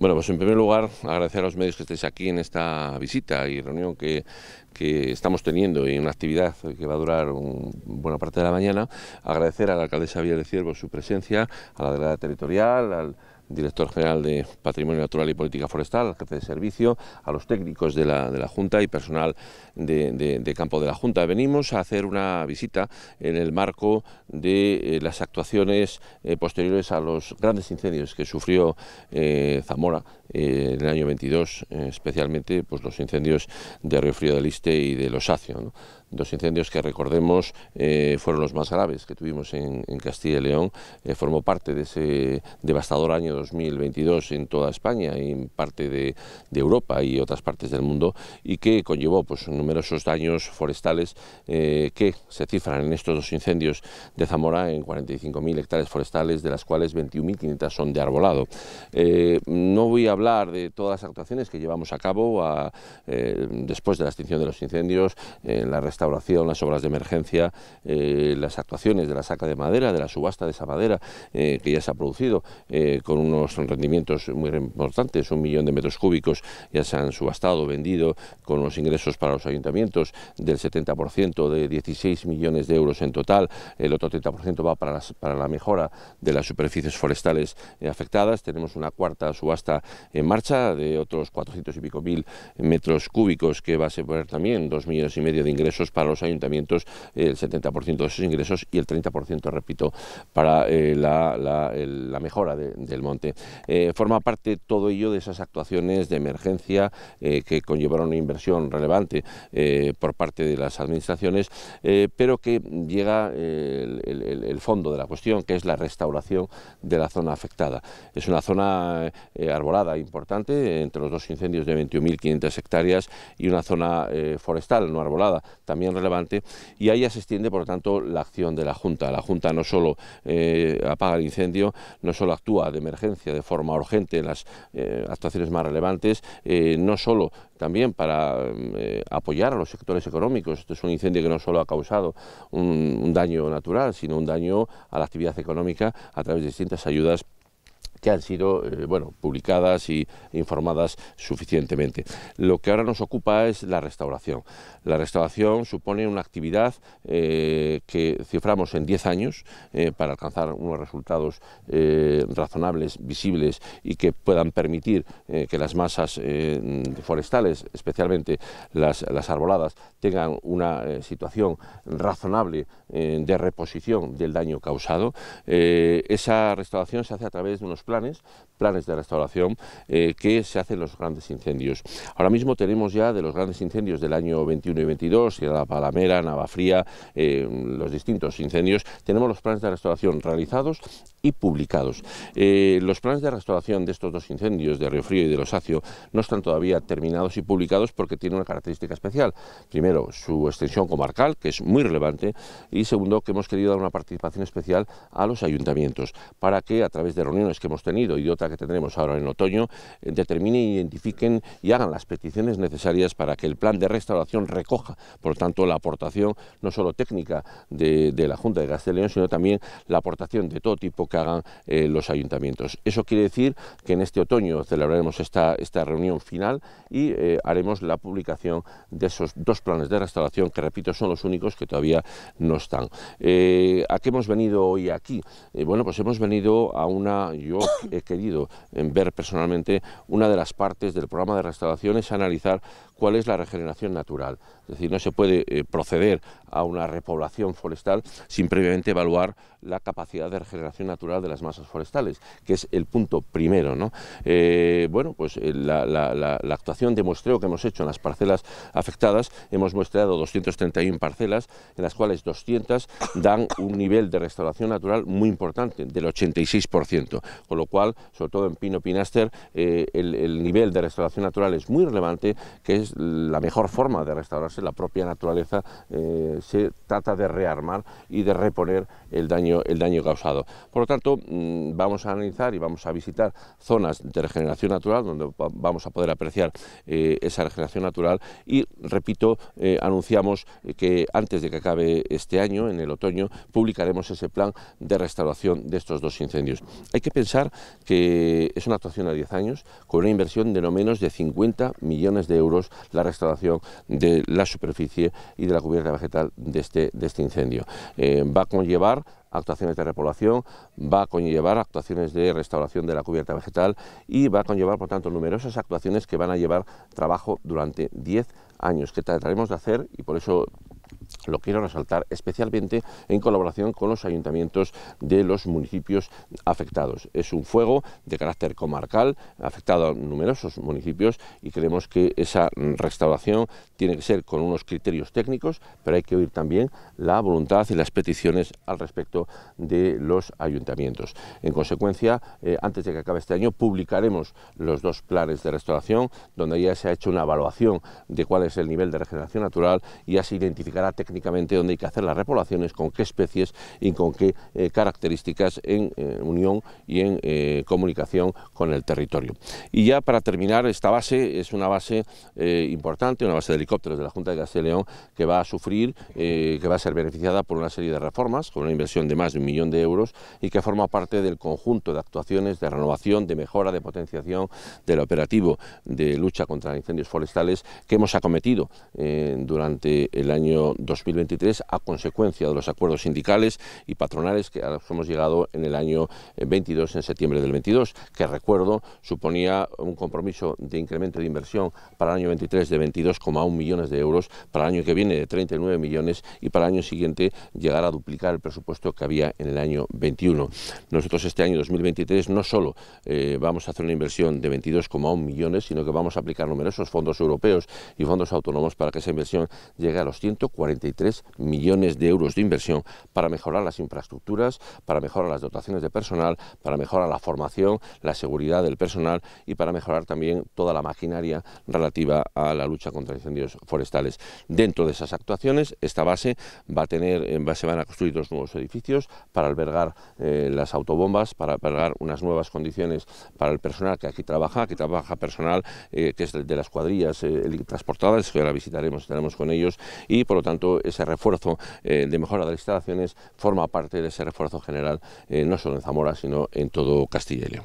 Bueno, pues en primer lugar, agradecer a los medios que estéis aquí en esta visita y reunión que, estamos teniendo y una actividad que va a durar un, buena parte de la mañana. Agradecer a la alcaldesa Villa de Ciervo su presencia, a la delegada territorial, al director general de Patrimonio Natural y Política Forestal, jefe de servicio, a los técnicos de la, Junta y personal de, campo de la Junta. Venimos a hacer una visita en el marco de eh, las actuaciones eh, posteriores a los grandes incendios que sufrió eh, Zamora eh, en el año 22, eh, especialmente pues, los incendios de Río Frío del Este y de Los Acio. Dos incendios que recordemos eh, fueron los más graves que tuvimos en, Castilla y León. formó parte de ese devastador año 2022 en toda España y en parte de, Europa y otras partes del mundo y que conllevó pues, numerosos daños forestales que se cifran en estos dos incendios de Zamora en 45.000 hectáreas forestales, de las cuales 21.500 son de arbolado. no voy a hablar de todas las actuaciones que llevamos a cabo eh, después de la extinción de los incendios, eh, la restauración, las obras de emergencia, eh, las actuaciones de la saca de madera, de la subasta de esa madera que ya se ha producido con unos rendimientos muy importantes, un millón de metros cúbicos ya se han subastado, vendido, con los ingresos para los ayuntamientos del 70%, de 16 millones de euros en total, el otro 30% va para, para la mejora de las superficies forestales afectadas, tenemos una cuarta subasta en marcha, de otros 400 y pico mil metros cúbicos que va a suponer también dos millones y medio de ingresos para los ayuntamientos, el 70% de esos ingresos y el 30%, repito, para eh, la, mejora del monte. Eh, forma parte todo ello de esas actuaciones de emergencia eh, que conllevaron una inversión relevante por parte de las administraciones, pero que llega el, el, fondo de la cuestión, que es la restauración de la zona afectada. Es una zona arbolada importante entre los dos incendios de 21.500 hectáreas y una zona eh, forestal no arbolada también relevante y ahí ya se extiende por lo tanto la acción de la Junta. La Junta no solo eh, apaga el incendio, no solo actúa de emergencia de forma urgente en las eh, actuaciones más relevantes, no solo también para mm, apoyar a los sectores económicos. esto es un incendio que no solo ha causado un daño natural, sino un daño a la actividad económica a través de distintas ayudas que han sido eh, bueno, publicadas y informadas suficientemente. Lo que ahora nos ocupa es la restauración. La restauración supone una actividad eh, que ciframos en 10 años eh, para alcanzar unos resultados razonables, visibles y que puedan permitir que las masas forestales, especialmente las, las, arboladas, tengan una situación razonable de reposición del daño causado. esa restauración se hace a través de unos planes, planes de restauración eh, que se hacen los grandes incendios. Ahora mismo tenemos ya de los grandes incendios del año 21 y 22, la Palamera, Navafría, eh, los distintos incendios, tenemos los planes de restauración realizados y publicados. Eh, los planes de restauración de estos dos incendios, de Río Frío y de Los Acio, no están todavía terminados y publicados porque tienen una característica especial. Primero, su extensión comarcal, que es muy relevante, y segundo, que hemos querido dar una participación especial a los ayuntamientos para que a través de reuniones que hemos tenido y de otras que tendremos ahora en otoño, eh, determinen, identifiquen y hagan las peticiones necesarias para que el plan de restauración recoja, por tanto, la aportación no solo técnica de, la Junta de Castellón, sino también la aportación de todo tipo que hagan eh, los ayuntamientos. Eso quiere decir que en este otoño celebraremos esta, esta reunión final y eh, haremos la publicación de esos dos planes de restauración que, repito, son los únicos que todavía no están. ¿A qué hemos venido hoy aquí? bueno, pues hemos venido a una, yo he querido en ver personalmente, una de las partes del programa de restauración es analizar cuál es la regeneración natural. Es decir, no se puede eh, proceder a una repoblación forestal sin previamente evaluar la capacidad de regeneración natural de las masas forestales, que es el punto primero. ¿no? Eh, bueno, pues eh, la, actuación de muestreo que hemos hecho en las parcelas afectadas, hemos muestreado 231 parcelas, en las cuales 200 dan un nivel de restauración natural muy importante, del 86%, con lo cual, sobre todo en Pino Pinaster, el, el nivel de restauración natural es muy relevante, que es la mejor forma de restaurarse, la propia naturaleza, eh, se trata de rearmar y de reponer el daño, el daño causado. Por lo tanto, mm, vamos a analizar y vamos a visitar zonas de regeneración natural, donde vamos a poder apreciar eh, esa regeneración natural. Y, repito, eh, anunciamos que antes de que acabe este año, en el otoño, publicaremos ese plan de restauración de estos dos incendios. Hay que pensar que es una actuación a 10 años, con una inversión de no menos de 50 millones de euros la restauración de la superficie y de la cubierta vegetal de este, de este incendio. Eh, va a conllevar actuaciones de repoblación, va a conllevar actuaciones de restauración de la cubierta vegetal y va a conllevar, por tanto, numerosas actuaciones que van a llevar trabajo durante 10 años que trataremos de hacer y por eso lo quiero resaltar, especialmente en colaboración con los ayuntamientos de los municipios afectados. Es un fuego de carácter comarcal, afectado a numerosos municipios y creemos que esa mm, restauración tiene que ser con unos criterios técnicos, pero hay que oír también la voluntad y las peticiones al respecto de los ayuntamientos. En consecuencia, eh, antes de que acabe este año, publicaremos los dos planes de restauración, donde ya se ha hecho una evaluación de cuál es el nivel de regeneración natural y ha se identificado técnicamente dónde hay que hacer las repoblaciones, con qué especies y con qué eh, características en eh, unión y en eh, comunicación con el territorio. Y ya para terminar, esta base es una base importante, una base de helicópteros de la Junta de Castilla León que va a sufrir, que va a ser beneficiada por una serie de reformas con una inversión de más de un millón de euros y que forma parte del conjunto de actuaciones de renovación, de mejora, de potenciación del operativo de lucha contra incendios forestales que hemos acometido durante el año 2023 a consecuencia de los acuerdos sindicales y patronales que hemos llegado en el año 22, eh, en septiembre del 22, que recuerdo suponía un compromiso de incremento de inversión para el año 23 de 22,1 millones de euros, para el año que viene de 39 millones y para el año siguiente llegar a duplicar el presupuesto que había en el año 21. Nosotros este año 2023 no solo eh, vamos a hacer una inversión de 22,1 millones, sino que vamos a aplicar numerosos fondos europeos y fondos autónomos para que esa inversión llegue a los 140 43 millones de euros de inversión para mejorar las infraestructuras, para mejorar las dotaciones de personal, para mejorar la formación, la seguridad del personal y para mejorar también toda la maquinaria relativa a la lucha contra incendios forestales. Dentro de esas actuaciones, esta base va a tener, eh, se van a construir dos nuevos edificios para albergar eh, las autobombas, para albergar unas nuevas condiciones para el personal que aquí trabaja, que trabaja personal eh, que es de, las cuadrillas transportadas, que ahora visitaremos, tenemos con ellos y lo tanto, ese refuerzo eh, de mejora de las instalaciones forma parte de ese refuerzo general, eh, no solo en Zamora, sino en todo Castilla